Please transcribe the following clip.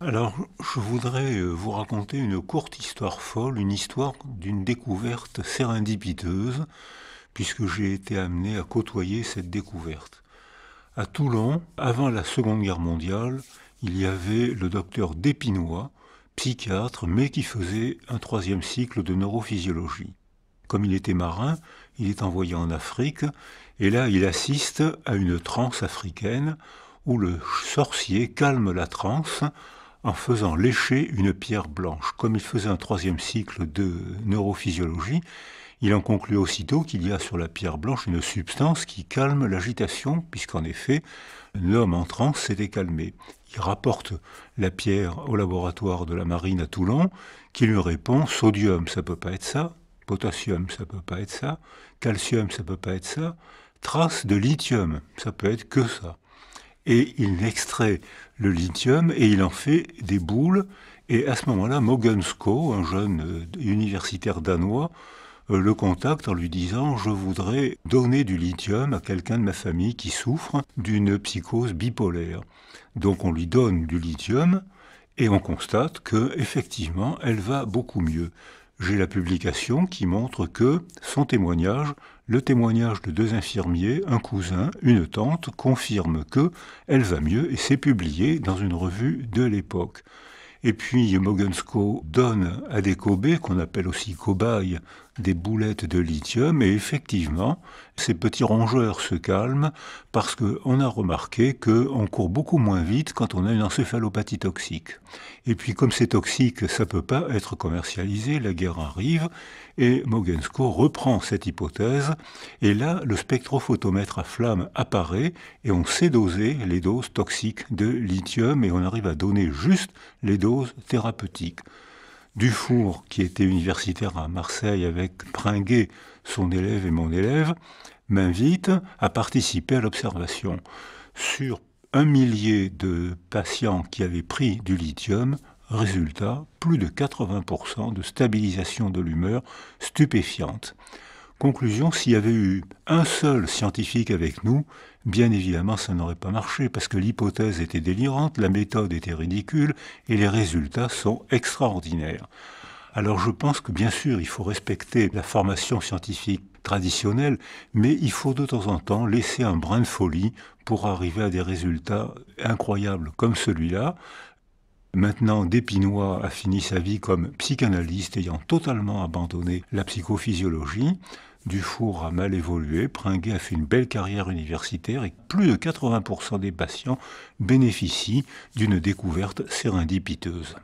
Alors, je voudrais euh, vous raconter une courte histoire folle, une histoire d'une découverte sérendipiteuse, puisque j'ai été amené à côtoyer cette découverte. À Toulon, avant la Seconde Guerre mondiale, il y avait le docteur Dépinois, psychiatre, mais qui faisait un troisième cycle de neurophysiologie. Comme il était marin, il est envoyé en Afrique, et là il assiste à une transe africaine où le sorcier calme la transe en faisant lécher une pierre blanche. Comme il faisait un troisième cycle de neurophysiologie, il en conclut aussitôt qu'il y a sur la pierre blanche une substance qui calme l'agitation, puisqu'en effet, l'homme en transe s'était calmé. Il rapporte la pierre au laboratoire de la marine à Toulon, qui lui répond sodium, ça peut pas être ça, potassium, ça peut pas être ça, calcium, ça peut pas être ça, trace de lithium, ça peut être que ça et il extrait le lithium et il en fait des boules. Et à ce moment-là, Mogensko, un jeune euh, universitaire danois, euh, le contacte en lui disant Je voudrais donner du lithium à quelqu'un de ma famille qui souffre d'une psychose bipolaire. Donc on lui donne du lithium et on constate que effectivement elle va beaucoup mieux j'ai la publication qui montre que son témoignage, le témoignage de deux infirmiers, un cousin, une tante, confirme que elle va mieux et c'est publié dans une revue de l'époque. Et puis Mogensko donne à des cobayes, qu'on appelle aussi cobayes des boulettes de lithium et effectivement, ces petits rongeurs se calment parce qu'on a remarqué qu'on court beaucoup moins vite quand on a une encéphalopathie toxique. Et puis comme c'est toxique, ça ne peut pas être commercialisé, la guerre arrive et Mogensko reprend cette hypothèse et là le spectrophotomètre à flamme apparaît et on sait doser les doses toxiques de lithium et on arrive à donner juste les doses thérapeutiques. Dufour, qui était universitaire à Marseille avec Pringuet, son élève et mon élève, m'invite à participer à l'observation. Sur un millier de patients qui avaient pris du lithium, résultat, plus de 80% de stabilisation de l'humeur stupéfiante. Conclusion, s'il y avait eu un seul scientifique avec nous, bien évidemment ça n'aurait pas marché, parce que l'hypothèse était délirante, la méthode était ridicule, et les résultats sont extraordinaires. Alors je pense que bien sûr, il faut respecter la formation scientifique traditionnelle, mais il faut de temps en temps laisser un brin de folie pour arriver à des résultats incroyables comme celui-là. Maintenant, Dépinois a fini sa vie comme psychanalyste ayant totalement abandonné la psychophysiologie. Dufour a mal évolué, Pringuet a fait une belle carrière universitaire et plus de 80% des patients bénéficient d'une découverte sérendipiteuse.